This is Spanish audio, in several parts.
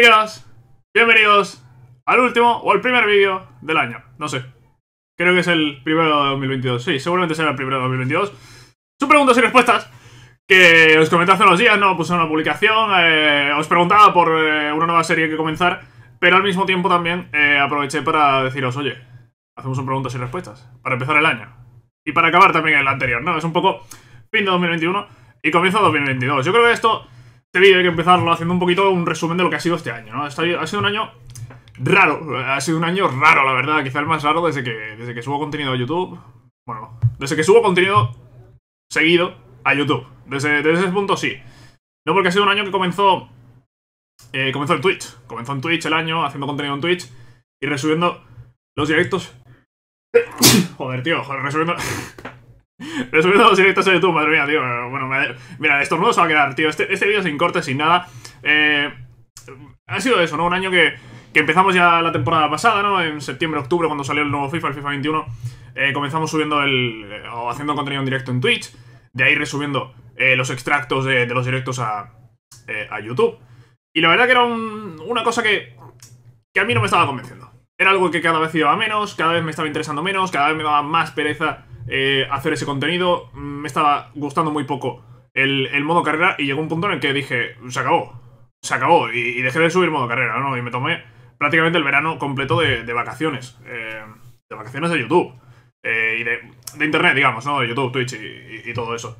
Chicos, bienvenidos al último o al primer vídeo del año. No sé. Creo que es el primero de 2022. Sí, seguramente será el primero de 2022. Son preguntas y respuestas que os comenté hace unos días, ¿no? Puse una publicación, eh, os preguntaba por eh, una nueva serie que comenzar, pero al mismo tiempo también eh, aproveché para deciros, oye, hacemos un preguntas y respuestas para empezar el año. Y para acabar también el anterior, ¿no? Es un poco fin de 2021 y comienzo 2022. Yo creo que esto este vídeo hay que empezarlo haciendo un poquito un resumen de lo que ha sido este año, ¿no? ha sido un año raro, ha sido un año raro, la verdad, quizá el más raro desde que, desde que subo contenido a YouTube. Bueno, desde que subo contenido seguido a YouTube. Desde, ese punto sí. No, porque ha sido un año que comenzó. Eh, comenzó en Twitch. Comenzó en Twitch el año haciendo contenido en Twitch y resumiendo los directos. joder, tío, joder, resubiendo. Resumiendo los directos de YouTube, madre mía, tío. Bueno, mira, mira, nuevos se va a quedar, tío. Este, este vídeo sin corte sin nada. Eh, ha sido eso, ¿no? Un año que, empezamos ya la temporada pasada, ¿no? En septiembre, octubre, cuando salió el nuevo FIFA, el FIFA 21. Eh, comenzamos subiendo el. o haciendo contenido en directo en Twitch. De ahí resumiendo eh, los extractos de, los directos a, YouTube. Y la verdad que era una cosa que. que a mí no me estaba convenciendo. Era algo que cada vez iba a menos, cada vez me estaba interesando menos, cada vez me daba más pereza eh, hacer ese contenido. Mm, me estaba gustando muy poco el, modo carrera y llegó un punto en el que dije, se acabó. Se acabó y, dejé de subir modo carrera, Y me tomé prácticamente el verano completo de, vacaciones. Eh, de vacaciones de YouTube. Eh, y de, internet, digamos, ¿no? De YouTube, Twitch y, todo eso.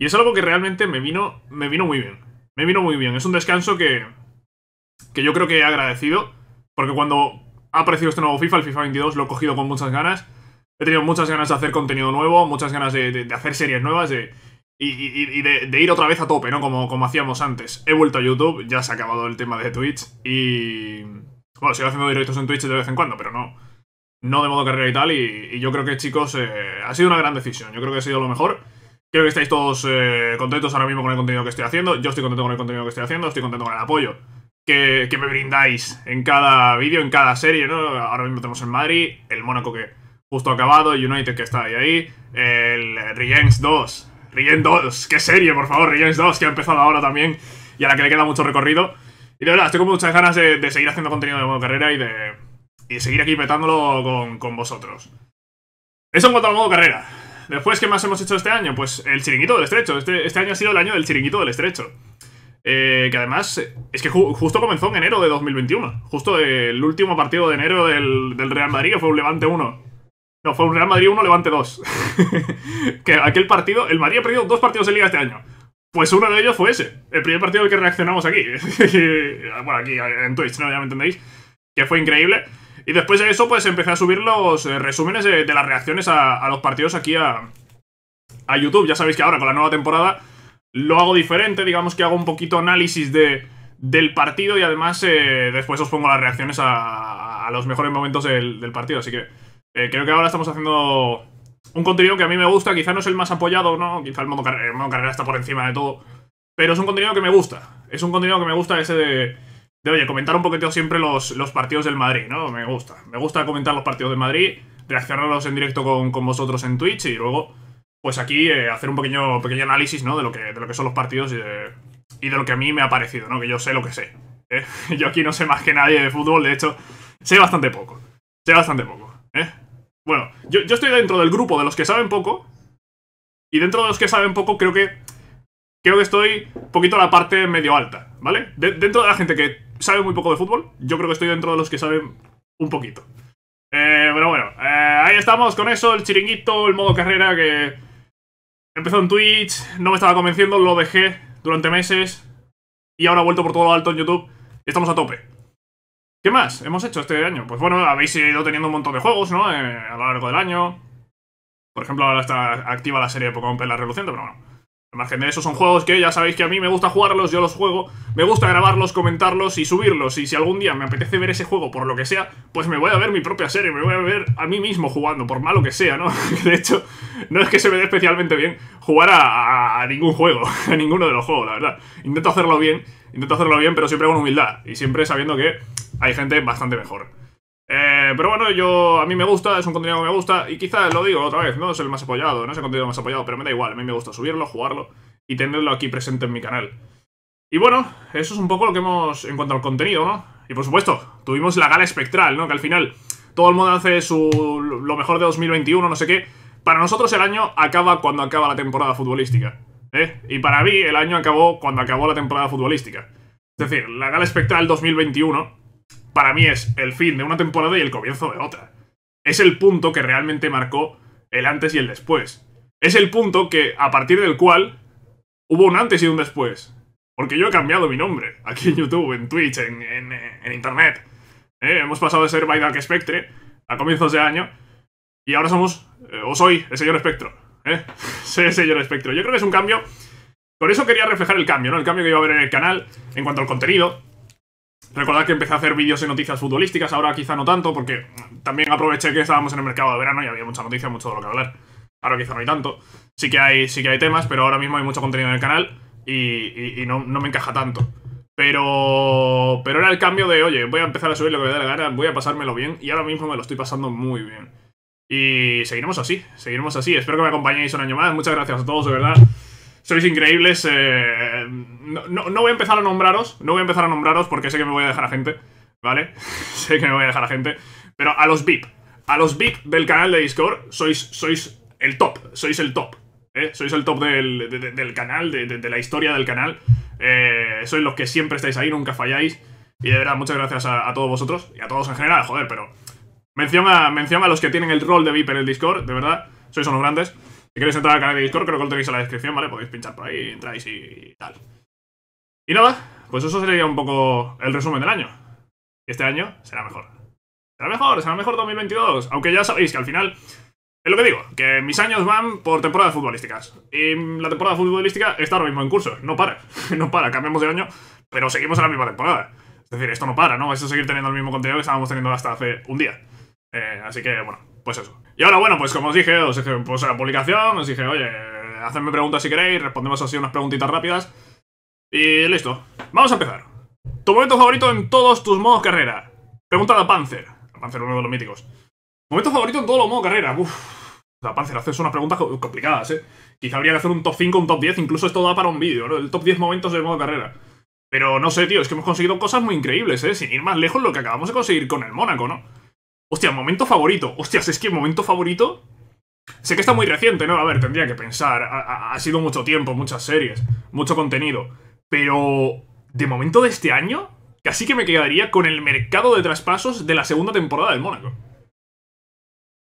Y es algo que realmente me vino, me vino muy bien. Me vino muy bien. Es un descanso que, que yo creo que he agradecido. Porque cuando ha aparecido este nuevo FIFA, el FIFA 22, lo he cogido con muchas ganas he tenido muchas ganas de hacer contenido nuevo, muchas ganas de, hacer series nuevas y, de, ir otra vez a tope, ¿no? Como, como hacíamos antes. He vuelto a YouTube, ya se ha acabado el tema de Twitch y... Bueno, sigo haciendo directos en Twitch de vez en cuando, pero no. No de modo carrera y tal, y, yo creo que, chicos, eh, ha sido una gran decisión. Yo creo que ha sido lo mejor. Creo que estáis todos eh, contentos ahora mismo con el contenido que estoy haciendo. Yo estoy contento con el contenido que estoy haciendo, estoy contento con el apoyo que, me brindáis en cada vídeo, en cada serie, ¿no? Ahora mismo tenemos en Madrid, el Mónaco que justo acabado, United que está ahí ahí, el Riens 2, Riens 2, qué serie, por favor, Riens 2, que ha empezado ahora también y a la que le queda mucho recorrido. Y de verdad, estoy con muchas ganas de, seguir haciendo contenido de modo carrera y de, y seguir aquí petándolo con, vosotros. Eso en cuanto al modo carrera. Después, ¿qué más hemos hecho este año? Pues el chiringuito del estrecho. Este, este año ha sido el año del chiringuito del estrecho. Eh, que además, es que justo comenzó en enero de 2021. Justo el último partido de enero del, del Real Madrid, fue un Levante 1. No, fue un Real Madrid 1, Levante 2. que aquel partido, el Madrid ha perdido dos partidos en Liga este año. Pues uno de ellos fue ese, el primer partido al que reaccionamos aquí. bueno, aquí en Twitch, ¿no? Ya me entendéis. Que fue increíble. Y después de eso, pues empecé a subir los eh, resúmenes de, las reacciones a, los partidos aquí a, a YouTube. Ya sabéis que ahora con la nueva temporada lo hago diferente, digamos que hago un poquito análisis de, del partido y además eh, después os pongo las reacciones a, a los mejores momentos del partido. Así que eh, creo que ahora estamos haciendo un contenido que a mí me gusta. Quizá no es el más apoyado, ¿no? Quizá el modo, carrera está por encima de todo. Pero es un contenido que me gusta. Es un contenido que me gusta ese de, de oye, comentar un poquito siempre los, partidos del Madrid, ¿no? Me gusta. Me gusta comentar los partidos del Madrid, reaccionarlos en directo con, con vosotros en Twitch y luego, pues aquí, eh, hacer un pequeño, pequeño análisis, ¿no? De lo, que, de lo que son los partidos y de, y de lo que a mí me ha parecido, ¿no? Que yo sé lo que sé. ¿eh? Yo aquí no sé más que nadie de fútbol, de hecho, sé bastante poco. Sé bastante poco. Bueno, yo, estoy dentro del grupo de los que saben poco. Y dentro de los que saben poco, creo que. Creo que estoy un poquito a la parte medio alta, ¿vale? dentro de la gente que sabe muy poco de fútbol, yo creo que estoy dentro de los que saben un poquito. Eh, pero bueno, eh, ahí estamos con eso, el chiringuito, el modo carrera que empezó en Twitch, no me estaba convenciendo, lo dejé durante meses y ahora ha vuelto por todo alto en YouTube. Estamos a tope. ¿Qué más hemos hecho este año? Pues bueno, habéis ido teniendo un montón de juegos, ¿no? Eh, a lo largo del año. Por ejemplo, ahora está activa la serie de Pokémon Perla Reluciente, pero bueno. Al esos son juegos que ya sabéis que a mí me gusta jugarlos, yo los juego, me gusta grabarlos, comentarlos y subirlos. Y si algún día me apetece ver ese juego por lo que sea, pues me voy a ver mi propia serie, me voy a ver a mí mismo jugando, por malo que sea, ¿no? De hecho, no es que se me dé especialmente bien jugar a ningún juego, a ninguno de los juegos, la verdad. Intento hacerlo bien, intento hacerlo bien, pero siempre con humildad y siempre sabiendo que hay gente bastante mejor. Eh, pero bueno, yo a mí me gusta, es un contenido que me gusta y quizás lo digo otra vez, no es el más apoyado, no es el contenido más apoyado, pero me da igual, a mí me gusta subirlo, jugarlo y tenerlo aquí presente en mi canal. Y bueno, eso es un poco lo que hemos en cuanto al contenido, ¿no? Y por supuesto, tuvimos la gala espectral, ¿no? Que al final todo el mundo hace su lo mejor de 2021, no sé qué. Para nosotros el año acaba cuando acaba la temporada futbolística. ¿eh? Y para mí el año acabó cuando acabó la temporada futbolística. Es decir, la gala espectral 2021 para mí es el fin de una temporada y el comienzo de otra. Es el punto que realmente marcó el antes y el después. Es el punto que, a partir del cual, hubo un antes y un después. Porque yo he cambiado mi nombre, aquí en YouTube, en Twitch, en, Internet. Eh, hemos pasado de ser By Dark Spectre a comienzos de año, y ahora somos, eh, o soy, el señor Espectro. Eh. Soy el señor Espectro. Yo creo que es un cambio... Por eso quería reflejar el cambio, ¿no? El cambio que iba a haber en el canal en cuanto al contenido, Recordad que empecé a hacer vídeos y noticias futbolísticas, ahora quizá no tanto, porque también aproveché que estábamos en el mercado de verano y había mucha noticia, mucho de lo que hablar. Ahora quizá no hay tanto. Sí que hay, sí que hay temas, pero ahora mismo hay mucho contenido en el canal y, no, me encaja tanto. Pero, pero era el cambio de, oye, voy a empezar a subir lo que me dé la gana, voy a pasármelo bien y ahora mismo me lo estoy pasando muy bien. Y seguiremos así, seguiremos así. Espero que me acompañéis un año más. Muchas gracias a todos, de verdad sois increíbles. Eh, no, voy a empezar a nombraros, no voy a empezar a nombraros porque sé que me voy a dejar a gente, ¿vale? sé que me voy a dejar a gente. Pero a los VIP, a los VIP del canal de Discord, sois, sois el top, sois el top. ¿eh? Sois el top del, canal, de, la historia del canal. Eh, sois los que siempre estáis ahí, nunca falláis. Y de verdad, muchas gracias a, todos vosotros y a todos en general, joder, pero... Mención a, mención a los que tienen el rol de VIP en el Discord, de verdad, sois unos grandes. Si queréis entrar al canal de Discord, creo que lo tenéis en la descripción, ¿vale? Podéis pinchar por ahí, entráis y tal. Y nada, pues eso sería un poco el resumen del año. Y este año será mejor. Será mejor, será mejor 2022. Aunque ya sabéis que al final... Es lo que digo, que mis años van por temporadas futbolísticas. Y la temporada futbolística está ahora mismo en curso. No para, no para. Cambiamos de año, pero seguimos en la misma temporada. Es decir, esto no para, ¿no? Esto es seguir teniendo el mismo contenido que estábamos teniendo hasta hace un día. Eh, así que, bueno, pues eso. Y ahora, bueno, pues como os dije, os dije, pues la publicación, os dije, oye, hacedme preguntas si queréis, respondemos así unas preguntitas rápidas. Y listo. Vamos a empezar. Tu momento favorito en todos tus modos carrera. Pregunta de Panzer. La Panzer, uno de los míticos. Momento favorito en todos los modos carrera. Uf. La Panzer, haces unas preguntas complicadas, ¿eh? Quizá habría que hacer un top 5, un top 10, incluso esto da para un vídeo, ¿no? El top 10 momentos de modo carrera. Pero no sé, tío, es que hemos conseguido cosas muy increíbles, ¿eh? Sin ir más lejos, lo que acabamos de conseguir con el Mónaco, ¿no? Hostia, momento favorito. Hostias, es que momento favorito. Sé que está muy reciente, ¿no? A ver, tendría que pensar. Ha, sido mucho tiempo, muchas series, mucho contenido. Pero. De momento de este año, casi que me quedaría con el mercado de traspasos de la segunda temporada del Mónaco.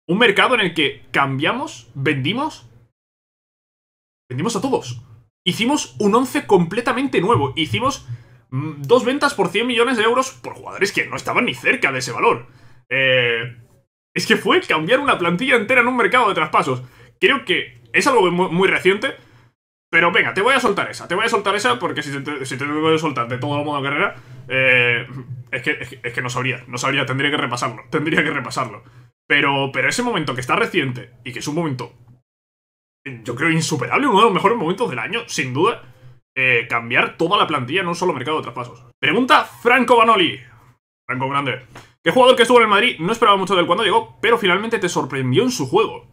Un mercado en el que cambiamos, vendimos. Vendimos a todos. Hicimos un 11 completamente nuevo. Hicimos mm, dos ventas por 100 millones de euros por jugadores que no estaban ni cerca de ese valor. Eh, es que fue cambiar una plantilla entera en un mercado de traspasos. Creo que es algo muy, reciente. Pero venga, te voy a soltar esa. Te voy a soltar esa porque si te, si voy a soltar de todo modo carrera, eh, es, que, es, no sabría. No sabría, tendría que repasarlo. Tendría que repasarlo. Pero, pero ese momento que está reciente y que es un momento, yo creo, insuperable, uno de los mejores momentos del año, sin duda, eh, cambiar toda la plantilla en un solo mercado de traspasos. Pregunta Franco Banoli. Franco Grande. ¿Qué jugador que estuvo en el Madrid no esperaba mucho del cuando llegó, pero finalmente te sorprendió en su juego?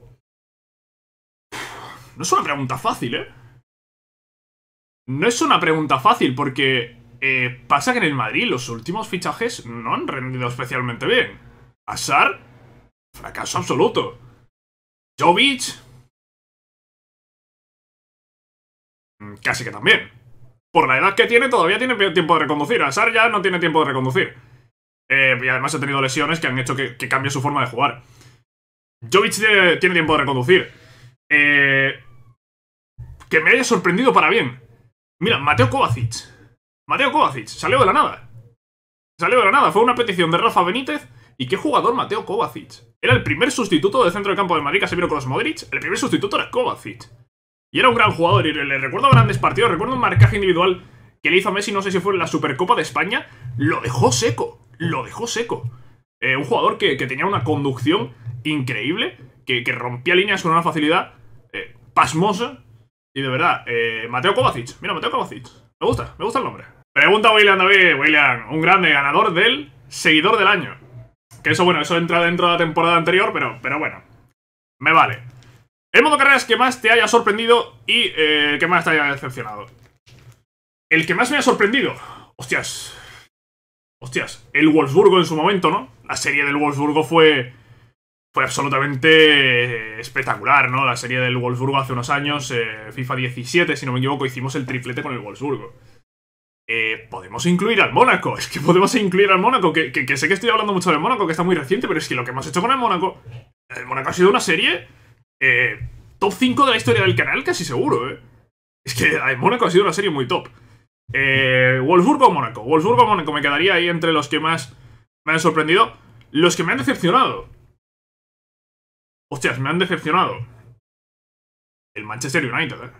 No es una pregunta fácil, ¿eh? No es una pregunta fácil porque eh, pasa que en el Madrid los últimos fichajes no han rendido especialmente bien. Asar, fracaso absoluto. Jovic, mm, casi que también. Por la edad que tiene todavía tiene tiempo de reconducir. Asar ya no tiene tiempo de reconducir. Eh, y además ha tenido lesiones que han hecho que, cambie su forma de jugar. Jovic tiene, tiempo de reconducir. Eh, que me haya sorprendido para bien. Mira, Mateo Kovacic. Mateo Kovacic salió de la nada. Salió de la nada. Fue una petición de Rafa Benítez. ¿Y qué jugador Mateo Kovacic? Era el primer sustituto del centro de campo de Madrid que se vio con los Modric. El primer sustituto era Kovacic. Y era un gran jugador. Y le recuerdo grandes partidos. Recuerdo un marcaje individual que le hizo a Messi, no sé si fue en la Supercopa de España, lo dejó seco, lo dejó seco. Eh, un jugador que, tenía una conducción increíble, que, rompía líneas con una facilidad eh, pasmosa. Y de verdad, eh, Mateo Kovacic, mira, Mateo Kovacic, me gusta, me gusta el nombre. Pregunta William David, William, un grande ganador del seguidor del año. Que eso, bueno, eso entra dentro de la temporada anterior, pero, pero bueno, me vale. El modo carreras que más te haya sorprendido y que más te haya decepcionado. El que más me ha sorprendido. Hostias. Hostias. El Wolfsburgo en su momento, ¿no? La serie del Wolfsburgo fue. Fue absolutamente espectacular, ¿no? La serie del Wolfsburgo hace unos años, eh, FIFA 17, si no me equivoco, hicimos el triplete con el Wolfsburgo. Eh, podemos incluir al Mónaco, es que podemos incluir al Mónaco, que, sé que estoy hablando mucho del Mónaco, que está muy reciente, pero es que lo que hemos hecho con el Mónaco, el Mónaco ha sido una serie eh, top 5 de la historia del canal, casi seguro, ¿eh? Es que el Mónaco ha sido una serie muy top. Eh, Wolfsburgo o Mónaco. Wolfsburgo o Mónaco me quedaría ahí entre los que más me han sorprendido. Los que me han decepcionado. Hostias, me han decepcionado. El Manchester United, eh.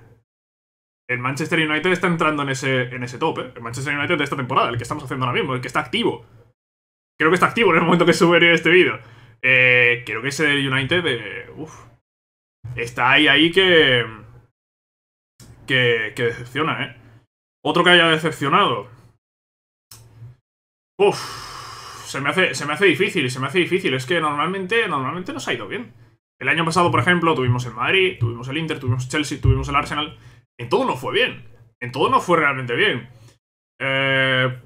El Manchester United está entrando en ese, en ese top, eh. El Manchester United de esta temporada, el que estamos haciendo ahora mismo, el que está activo. Creo que está activo en el momento que sube este vídeo. Eh, creo que ese United, eh, está ahí, ahí que, que, que decepciona, eh. Otro que haya decepcionado. Uf, se me hace, se me hace difícil, se me hace difícil. Es que normalmente, normalmente nos ha ido bien. El año pasado, por ejemplo, tuvimos el Madrid, tuvimos el Inter, tuvimos Chelsea, tuvimos el Arsenal. En todo no fue bien. En todo no fue realmente bien. Eh,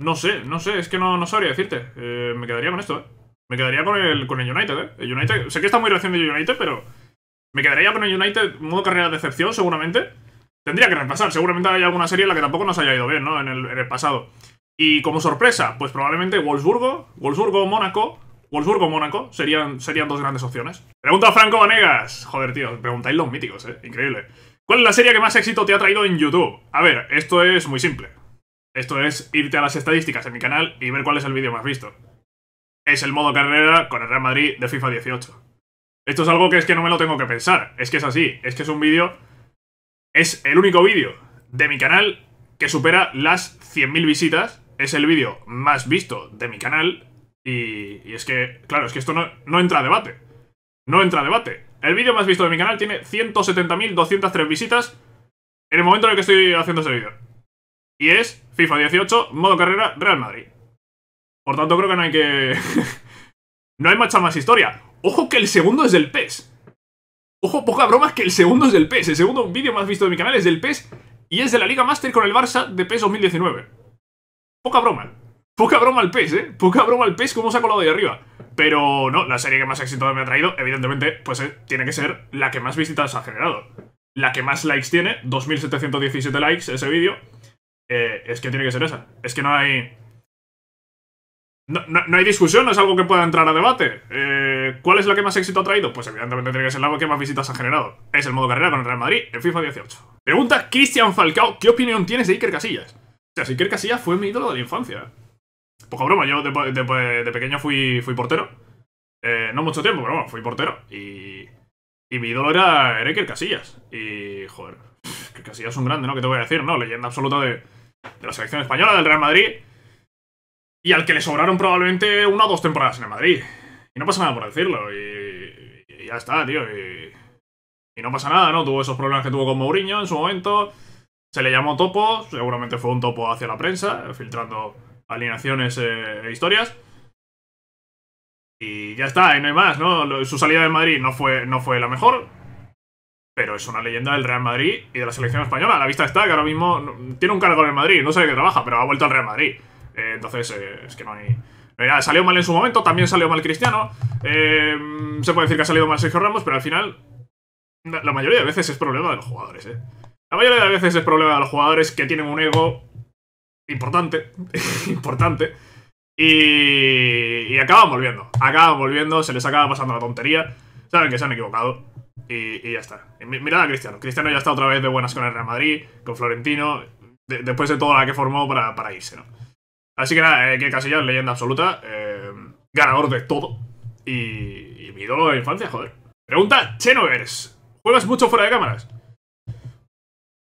no sé, no sé, es que no, no sabría decirte. Eh, me quedaría con esto, ¿eh? Me quedaría con el, con el United, ¿eh? El United, sé que está muy recién el United, pero... Me quedaría con el United modo carrera de decepción, seguramente. Tendría que repasar, seguramente hay alguna serie en la que tampoco nos haya ido bien, ¿no? En el, pasado. Y como sorpresa, pues probablemente Wolfsburgo, Wolfsburgo-Mónaco, Wolfsburgo-Mónaco serían, serían dos grandes opciones. Pregunta a Franco Vanegas. Joder, tío, preguntáis los míticos, ¿eh? Increíble. ¿Cuál es la serie que más éxito te ha traído en YouTube? A ver, esto es muy simple. Esto es irte a las estadísticas en mi canal y ver cuál es el vídeo más visto. Es el modo carrera con el Real Madrid de FIFA 18. Esto es algo que es que no me lo tengo que pensar. Es que es así. Es que es un vídeo es el único vídeo de mi canal que supera las 100.000 visitas. Es el vídeo más visto de mi canal. Y, es que, claro, es que esto no, entra a debate. No entra a debate. El vídeo más visto de mi canal tiene 170.203 visitas en el momento en el que estoy haciendo este vídeo. Y es FIFA 18, modo carrera, Real Madrid. Por tanto, creo que no hay que... no hay mucha más historia. ¡Ojo que el segundo es del PES! Ojo, poca broma que el segundo es del PES. El segundo vídeo más visto de mi canal es del PES y es de la Liga Master con el Barça de PES 2019. Poca broma. Poca broma el PES, ¿eh? Poca broma al PES como se ha colado ahí arriba. Pero no, la serie que más éxito me ha traído, evidentemente, pues eh, tiene que ser la que más visitas ha generado. La que más likes tiene, 2.717 likes ese vídeo. Eh, es que tiene que ser esa. Es que no hay... No, hay discusión, no es algo que pueda entrar a debate. Eh, ¿Cuál es la que más éxito ha traído? Pues evidentemente tiene que ser la que más visitas ha generado. Es el modo carrera con el Real Madrid en FIFA 18. Pregunta Cristian Falcao, ¿qué opinión tienes de Iker Casillas? O sea, si Iker Casillas fue mi ídolo de la infancia. Poca broma, yo de, de, pequeño fui, fui portero. Eh, no mucho tiempo, pero bueno, fui portero. Y, y mi ídolo era, Iker Casillas. Y, joder, Iker Casillas es un grande, ¿no? ¿Qué te voy a decir? No, leyenda absoluta de, de la selección española, del Real Madrid... Y al que le sobraron probablemente una o dos temporadas en el Madrid. Y no pasa nada por decirlo. Y, ya está, tío. Y, no pasa nada, ¿no? Tuvo esos problemas que tuvo con Mourinho en su momento. Se le llamó topo, seguramente fue un topo hacia la prensa, filtrando alineaciones eh, e historias. Y ya está, y no hay más, ¿no? Su salida de Madrid no fue, no fue la mejor, pero es una leyenda del Real Madrid y de la selección española. la vista está que ahora mismo tiene un cargo en el Madrid, no sé de qué trabaja, pero ha vuelto al Real Madrid. Eh, entonces, eh, es que no hay... Mira, salió mal en su momento, también salió mal Cristiano. Eh, se puede decir que ha salido mal Sergio Ramos, pero al final... La mayoría de veces es problema de los jugadores, ¿eh? La mayoría de veces es problema de los jugadores que tienen un ego importante, importante, y, y, acaban volviendo, acaban volviendo, se les acaba pasando la tontería, saben que se han equivocado, y, ya está. mirad a Cristiano, Cristiano ya está otra vez de buenas con el Real Madrid, con Florentino, después de toda la que formó para, para irse, ¿no? Así que nada, eh, que Casillas, leyenda absoluta, eh, ganador de todo y, mi ídolo de infancia, joder. Pregunta Chenovers, ¿juegas mucho fuera de cámaras?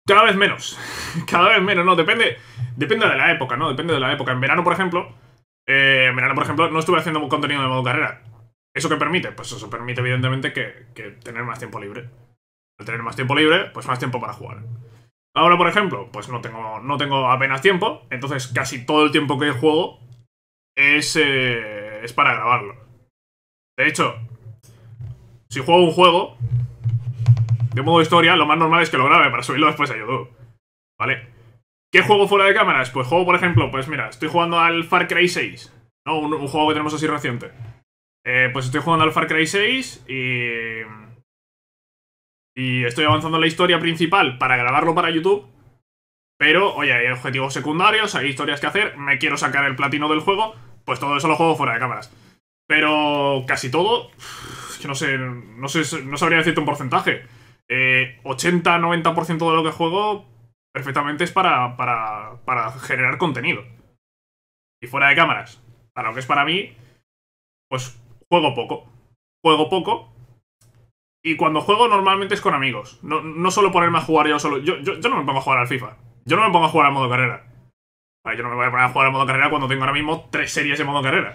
Cada vez menos, cada vez menos, no, depende, depende de la época, ¿no? Depende de la época. En verano, por ejemplo, eh, en verano, por ejemplo, no estuve haciendo contenido de modo carrera. ¿Eso qué permite? Pues eso permite, evidentemente, que, que tener más tiempo libre. Al tener más tiempo libre, pues más tiempo para jugar. Ahora, por ejemplo, pues no tengo, no tengo apenas tiempo, entonces casi todo el tiempo que juego eh, es, para grabarlo. De hecho, si juego un juego de modo historia, lo más normal es que lo grabe para subirlo después a YouTube. ¿Vale? ¿Qué juego fuera de cámaras? Pues juego, por ejemplo, pues mira, estoy jugando al Far Cry 6, ¿no? Un, juego que tenemos así reciente. Eh, pues estoy jugando al Far Cry 6 y y estoy avanzando la historia principal para grabarlo para YouTube. Pero, oye, hay objetivos secundarios, hay historias que hacer, me quiero sacar el platino del juego, pues todo eso lo juego fuera de cámaras. Pero casi todo, que no sé, no sabría decirte un porcentaje. 80-90% eh, de lo que juego perfectamente es para, para, para generar contenido. Y fuera de cámaras, para lo que es para mí, pues juego poco. Juego poco, y cuando juego normalmente es con amigos. No, no solo ponerme a jugar yo solo. Yo, no me pongo a jugar al FIFA. Yo no me pongo a jugar al modo carrera. yo no me voy a poner a jugar al modo carrera cuando tengo ahora mismo tres series de modo carrera.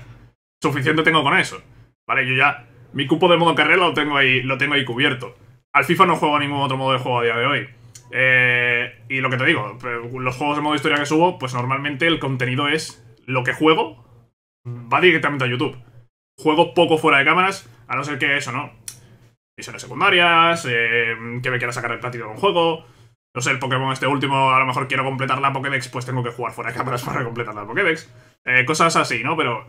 Suficiente tengo con eso. Vale, yo ya. Mi cupo de modo carrera lo tengo ahí, lo tengo ahí cubierto. Al FIFA no juego a ningún otro modo de juego a día de hoy. Eh, y lo que te digo, eh, los juegos de modo historia que subo, pues normalmente el contenido es lo que juego, va directamente a YouTube. Juego poco fuera de cámaras, a no ser que eso, ¿no? misiones secundarias, eh, que me quiera sacar el platito de un juego. No sé, el Pokémon este último, a lo mejor quiero completar la Pokédex, pues tengo que jugar fuera de cámaras para completar la Pokédex. Eh, cosas así, ¿no? Pero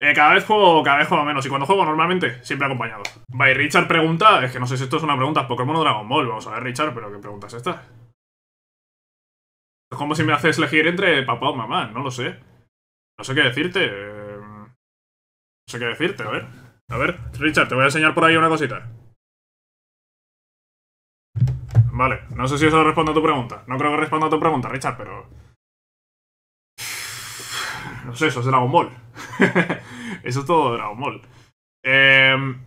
eh, cada vez juego cada vez juego menos. Y cuando juego, normalmente, siempre acompañado. Bye, Richard pregunta... Es que no sé si esto es una pregunta Pokémon o Dragon Ball. Vamos a ver, Richard, pero ¿qué pregunta es esta? Es como si me haces elegir entre papá o mamá, no lo sé. No sé qué decirte. No sé qué decirte, a ver. A ver, Richard, te voy a enseñar por ahí una cosita. Vale, no sé si eso responde a tu pregunta. No creo que responda a tu pregunta, Richard, pero... No sé, eso es Dragon Ball. eso es todo Dragon Ball. Em,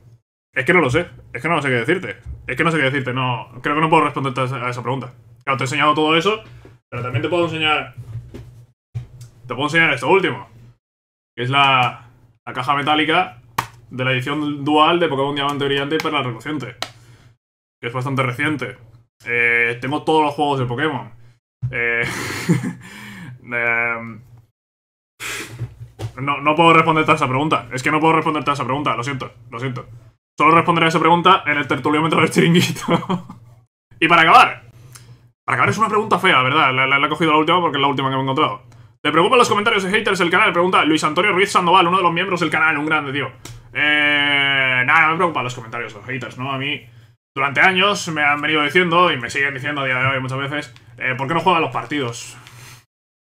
es que no lo sé. Es que no sé qué decirte. Es que no sé qué decirte. No, creo que no puedo responderte a esa pregunta. Claro, te he enseñado todo eso, pero también te puedo enseñar... Te puedo enseñar esto último. Que es la, la caja metálica de la edición dual de Pokémon Diamante Brillante y Perla Reluciente. Que es bastante reciente. Eh, tengo todos los juegos de Pokémon. Eh, eh, no, no puedo responderte a esa pregunta. Es que no puedo responderte a esa pregunta, lo siento, lo siento. Solo responderé a esa pregunta en el tertuliómetro del chiringuito. y para acabar. Para acabar es una pregunta fea, ¿verdad? La, he cogido la última porque es la última que me he encontrado. ¿Te preocupan los comentarios de haters del canal? Pregunta Luis Antonio Ruiz Sandoval, uno de los miembros del canal, un grande tío. Eh, nada, no me preocupan los comentarios de los haters, ¿no? A mí... Durante años me han venido diciendo, y me siguen diciendo a día de hoy muchas veces, eh, ¿por qué no juegan los partidos?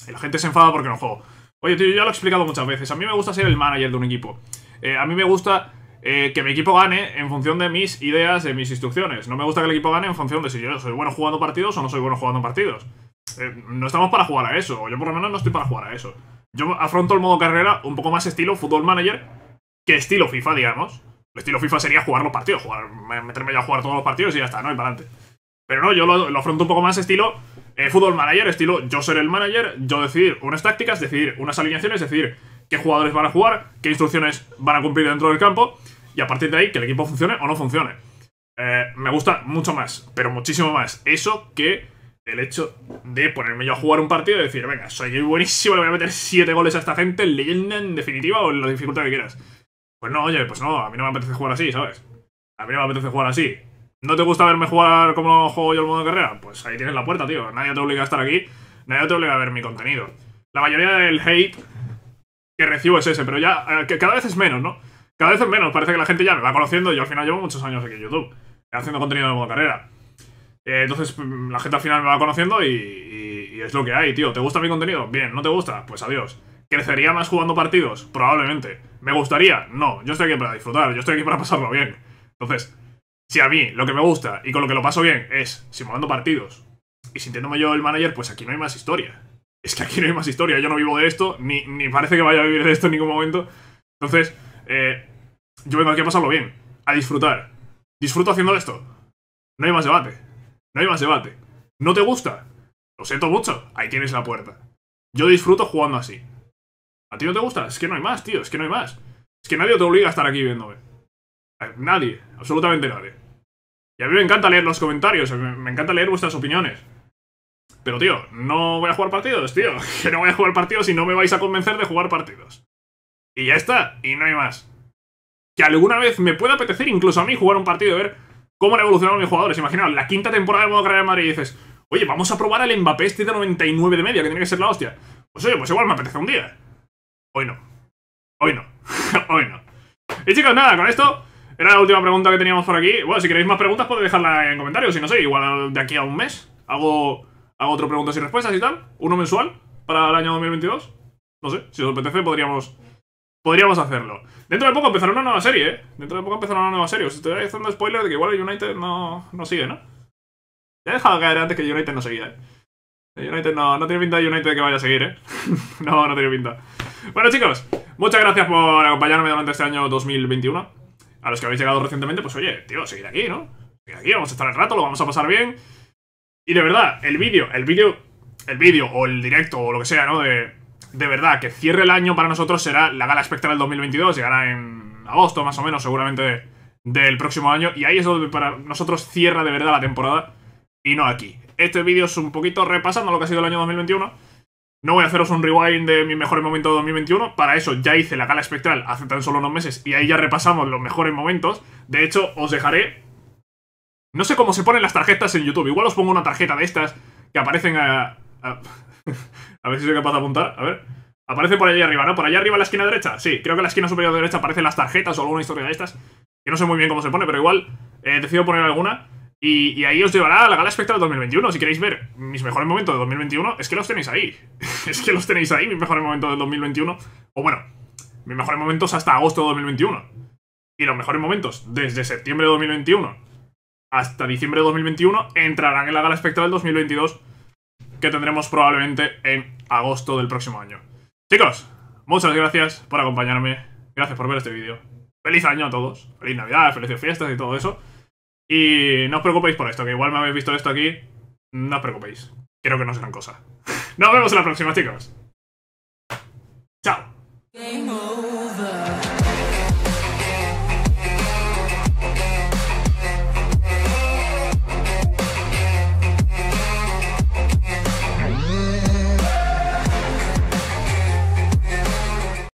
Y la gente se enfada porque no juego. Oye, tío, yo ya lo he explicado muchas veces. A mí me gusta ser el manager de un equipo. Eh, a mí me gusta eh, que mi equipo gane en función de mis ideas, de mis instrucciones. No me gusta que el equipo gane en función de si yo soy bueno jugando partidos o no soy bueno jugando partidos. no estamos para jugar a eso, o yo por lo menos no estoy para jugar a eso. Yo afronto el modo carrera un poco más estilo fútbol Manager que estilo FIFA, digamos. El estilo FIFA sería jugar los partidos, jugar, meterme yo a jugar todos los partidos y ya está, ¿no? Y para adelante. Pero no, yo lo, afronto un poco más estilo eh, fútbol manager, estilo yo ser el manager, yo decidir unas tácticas, decidir unas alineaciones, decidir qué jugadores van a jugar, qué instrucciones van a cumplir dentro del campo y a partir de ahí que el equipo funcione o no funcione. Eh, me gusta mucho más, pero muchísimo más eso que el hecho de ponerme yo a jugar un partido y decir, venga, soy buenísimo, le voy a meter siete goles a esta gente, leyenda en definitiva o en la dificultad que quieras. Pues no, oye, pues no, a mí no me apetece jugar así, ¿sabes? A mí no me apetece jugar así. ¿No te gusta verme jugar como juego yo el modo de carrera? Pues ahí tienes la puerta, tío. Nadie te obliga a estar aquí, nadie te obliga a ver mi contenido. La mayoría del hate que recibo es ese, pero ya, eh, que cada vez es menos, ¿no? Cada vez es menos, parece que la gente ya me va conociendo. Yo al final llevo muchos años aquí en YouTube, haciendo contenido de modo carrera. Eh, entonces mm, la gente al final me va conociendo y es lo que hay, tío. ¿Te gusta mi contenido? Bien, ¿no te gusta? Pues adiós. ¿Crecería más jugando partidos? Probablemente. ¿Me gustaría? No, yo estoy aquí para disfrutar, yo estoy aquí para pasarlo bien. Entonces, si a mí lo que me gusta y con lo que lo paso bien es simulando partidos y sintiéndome yo el manager, pues aquí no hay más historia. Es que aquí no hay más historia, yo no vivo de esto, ni, parece que vaya a vivir de esto en ningún momento. Entonces, eh, yo vengo aquí a pasarlo bien, a disfrutar. Disfruto haciendo esto. No hay más debate. No hay más debate. ¿No te gusta? Lo siento mucho. Ahí tienes la puerta. Yo disfruto jugando así. ¿A ti no te gusta? Es que no hay más, tío, es que no hay más. Es que nadie te obliga a estar aquí viéndome. Nadie, absolutamente nadie. Y a mí me encanta leer los comentarios, me encanta leer vuestras opiniones. Pero, tío, no voy a jugar partidos, tío. Que no voy a jugar partidos si no me vais a convencer de jugar partidos. Y ya está, y no hay más. Que alguna vez me pueda apetecer, incluso a mí, jugar un partido, ver cómo han evolucionado mis jugadores. Imaginaos, la quinta temporada de modo de Madrid y dices, oye, vamos a probar al Mbappé este de 99 de media, que tiene que ser la hostia. Pues oye, pues igual me apetece un día. Hoy no. Hoy no. Hoy no. Y chicos, nada, con esto era la última pregunta que teníamos por aquí. Bueno, si queréis más preguntas podéis dejarla en comentarios, si no sé, igual de aquí a un mes hago, hago otro preguntas y respuestas y tal, uno mensual para el año 2022. No sé, si os apetece podríamos podríamos hacerlo. Dentro de poco empezará una nueva serie, ¿eh? Dentro de poco empezará una nueva serie. Os estoy haciendo spoiler de que igual el United no, no sigue, ¿no? Ya he dejado caer antes que el United no seguía, ¿eh? El United no, no tiene pinta de United que vaya a seguir, ¿eh? no, no tiene pinta. Bueno, chicos, muchas gracias por acompañarme durante este año 2021. A los que habéis llegado recientemente, pues oye, tío, seguir aquí, ¿no? Seguir aquí, vamos a estar el rato, lo vamos a pasar bien. Y de verdad, el vídeo, el vídeo, el vídeo o el directo o lo que sea, ¿no? De, verdad, que cierre el año para nosotros será la gala espectral 2022, llegará en agosto más o menos, seguramente del próximo año. Y ahí es donde para nosotros cierra de verdad la temporada y no aquí. Este vídeo es un poquito repasando lo que ha sido el año 2021 no voy a haceros un rewind de mi mejor momento de 2021, para eso ya hice la gala espectral hace tan solo unos meses y ahí ya repasamos los mejores momentos. De hecho, os dejaré... No sé cómo se ponen las tarjetas en YouTube, igual os pongo una tarjeta de estas que aparecen a... A, ver si soy capaz de apuntar, a ver. Aparece por allí arriba, ¿no? Por allá arriba en la esquina derecha. Sí, creo que en la esquina superior derecha aparecen las tarjetas o alguna historia de estas. Que no sé muy bien cómo se pone, pero igual eh, decido poner alguna. Y, ahí os llevará a la Gala Espectral 2021. Si queréis ver mis mejores momentos de 2021, es que los tenéis ahí. es que los tenéis ahí, mis mejores momentos del 2021. O bueno, mis mejores momentos hasta agosto de 2021. Y los mejores momentos desde septiembre de 2021 hasta diciembre de 2021 entrarán en la Gala Espectral 2022 que tendremos probablemente en agosto del próximo año. Chicos, muchas gracias por acompañarme. Gracias por ver este vídeo. Feliz año a todos. Feliz Navidad, felices fiestas y todo eso. Y no os preocupéis por esto, que igual me habéis visto esto aquí. No os preocupéis. Creo que no es gran cosa. Nos vemos en la próxima, chicos. Chao.